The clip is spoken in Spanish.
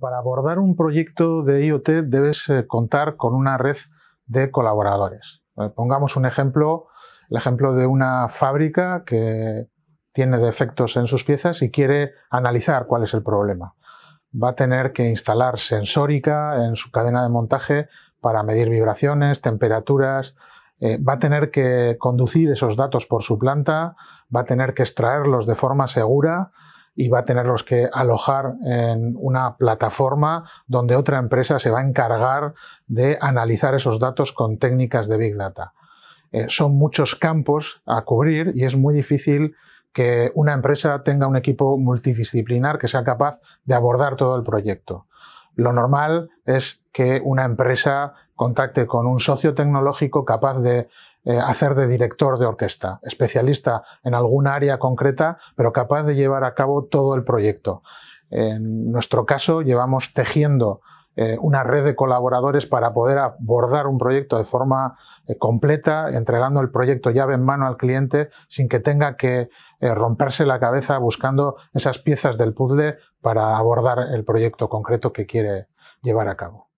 para abordar un proyecto de IoT debes eh, contar con una red de colaboradores. Eh, pongamos un ejemplo, el ejemplo de una fábrica que tiene defectos en sus piezas y quiere analizar cuál es el problema. Va a tener que instalar sensórica en su cadena de montaje para medir vibraciones, temperaturas, eh, va a tener que conducir esos datos por su planta, va a tener que extraerlos de forma segura, y va a tenerlos que alojar en una plataforma donde otra empresa se va a encargar de analizar esos datos con técnicas de Big Data. Eh, son muchos campos a cubrir y es muy difícil que una empresa tenga un equipo multidisciplinar que sea capaz de abordar todo el proyecto. Lo normal es que una empresa contacte con un socio tecnológico capaz de eh, hacer de director de orquesta, especialista en alguna área concreta, pero capaz de llevar a cabo todo el proyecto. En nuestro caso, llevamos tejiendo eh, una red de colaboradores para poder abordar un proyecto de forma eh, completa, entregando el proyecto llave en mano al cliente sin que tenga que romperse la cabeza buscando esas piezas del puzzle para abordar el proyecto concreto que quiere llevar a cabo.